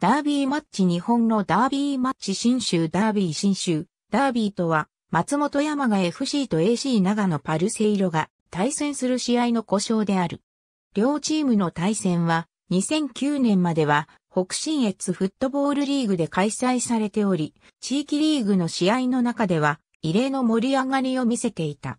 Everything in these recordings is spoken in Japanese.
ダービーマッチ日本のダービーマッチ新州ダービー新州、ダービーとは、松本山が FC と AC 長野パルセイロが対戦する試合の故障である。両チームの対戦は、2009年までは、北新越フットボールリーグで開催されており、地域リーグの試合の中では、異例の盛り上がりを見せていた。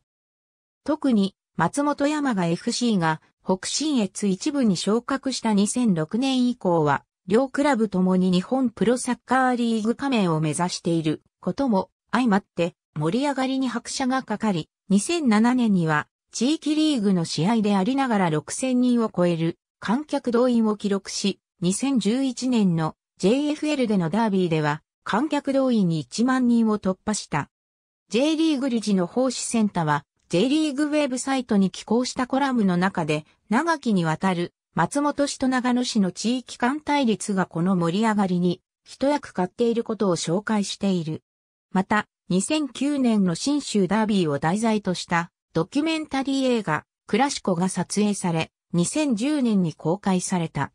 特に、松本山が FC が北新越一部に昇格した2006年以降は、両クラブともに日本プロサッカーリーグ加盟を目指していることも相まって盛り上がりに拍車がかかり、2007年には地域リーグの試合でありながら6000人を超える観客動員を記録し、2011年の JFL でのダービーでは観客動員に1万人を突破した。J リーグ理事の奉仕センターは J リーグウェブサイトに寄稿したコラムの中で長きにわたる松本市と長野市の地域間対立がこの盛り上がりに一役買っていることを紹介している。また、2009年の新州ダービーを題材としたドキュメンタリー映画クラシコが撮影され、2010年に公開された。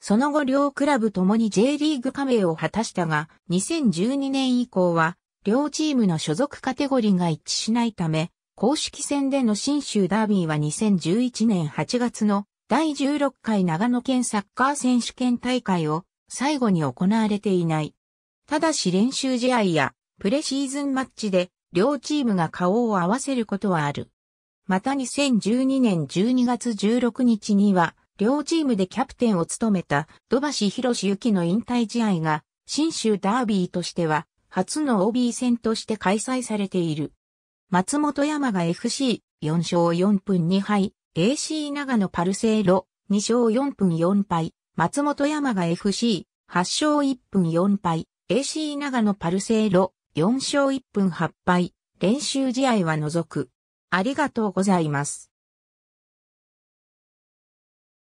その後両クラブともに J リーグ加盟を果たしたが、2012年以降は、両チームの所属カテゴリーが一致しないため、公式戦での新州ダービーは2011年8月の第16回長野県サッカー選手権大会を最後に行われていない。ただし練習試合やプレシーズンマッチで両チームが顔を合わせることはある。また2012年12月16日には両チームでキャプテンを務めた土橋博之の引退試合が新州ダービーとしては初の OB 戦として開催されている。松本山が FC4 勝4分2敗、AC 長野パルセイロ、2勝4分4敗、松本山が FC、8勝1分4敗、AC 長野パルセイロ、4勝1分8敗、練習試合は除く。ありがとうございます。